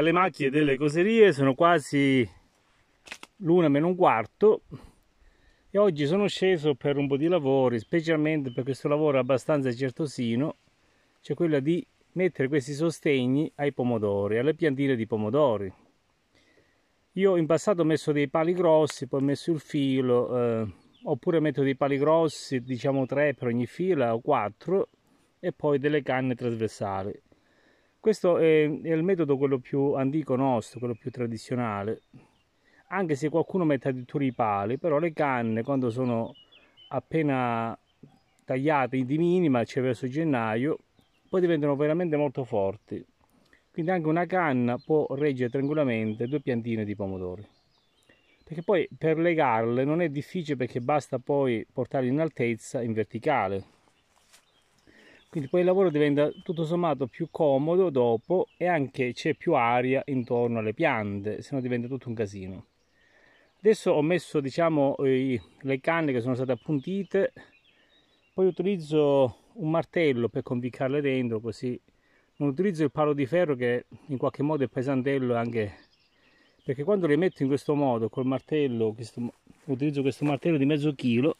Le macchie delle coserie sono quasi l'una meno un quarto e oggi sono sceso per un po' di lavori, specialmente per questo lavoro abbastanza certosino, cioè quello di mettere questi sostegni ai pomodori, alle piantine di pomodori. Io in passato ho messo dei pali grossi, poi ho messo il filo, eh, oppure metto dei pali grossi, diciamo tre per ogni fila o quattro, e poi delle canne trasversali. Questo è, è il metodo quello più antico nostro, quello più tradizionale, anche se qualcuno mette addirittura i pali, però le canne quando sono appena tagliate di minima, cioè verso gennaio, poi diventano veramente molto forti. Quindi anche una canna può reggere tranquillamente due piantine di pomodori. Perché poi per legarle non è difficile perché basta poi portarle in altezza in verticale, quindi poi il lavoro diventa tutto sommato più comodo dopo e anche c'è più aria intorno alle piante se no diventa tutto un casino adesso ho messo diciamo le canne che sono state appuntite poi utilizzo un martello per conviccarle dentro così non utilizzo il palo di ferro che in qualche modo è pesantello anche perché quando le metto in questo modo col martello questo, utilizzo questo martello di mezzo chilo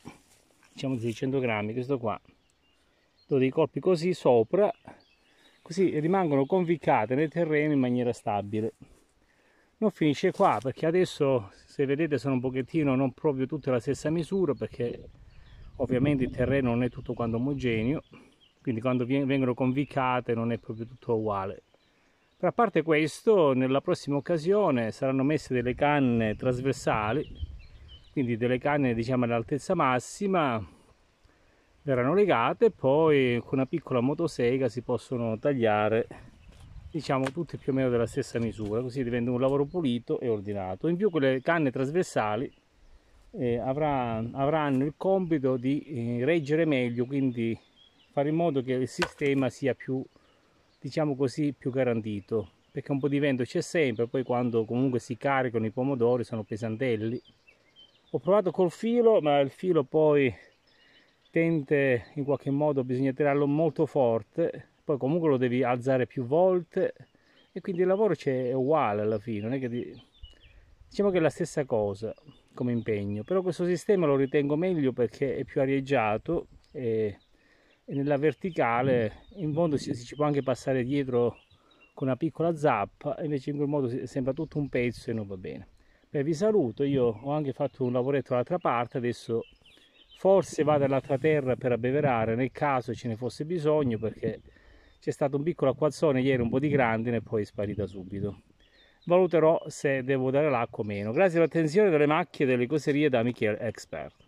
diciamo 600 grammi questo qua do dei colpi così sopra, così rimangono conviccate nel terreno in maniera stabile. Non finisce qua perché adesso se vedete sono un pochettino non proprio tutte la stessa misura perché ovviamente il terreno non è tutto quanto omogeneo, quindi quando vengono conviccate non è proprio tutto uguale. Però a parte questo, nella prossima occasione saranno messe delle canne trasversali, quindi delle canne diciamo all'altezza massima verranno legate poi con una piccola motosega si possono tagliare diciamo tutte più o meno della stessa misura così diventa un lavoro pulito e ordinato in più quelle canne trasversali eh, avrà, avranno il compito di eh, reggere meglio quindi fare in modo che il sistema sia più diciamo così più garantito perché un po' di vento c'è sempre poi quando comunque si caricano i pomodori sono pesantelli ho provato col filo ma il filo poi tente in qualche modo bisogna tirarlo molto forte poi comunque lo devi alzare più volte e quindi il lavoro c'è uguale alla fine non è che ti... diciamo che è la stessa cosa come impegno però questo sistema lo ritengo meglio perché è più arieggiato e, e nella verticale in fondo si, si, può anche passare dietro con una piccola zappa invece in quel modo sembra tutto un pezzo e non va bene Beh, vi saluto io ho anche fatto un lavoretto dall'altra parte adesso forse vado all'altra terra per abbeverare nel caso ce ne fosse bisogno perché c'è stato un piccolo acquazzone ieri un po' di grandine e poi è sparita subito valuterò se devo dare l'acqua o meno grazie all'attenzione delle macchie delle coserie da Michele Expert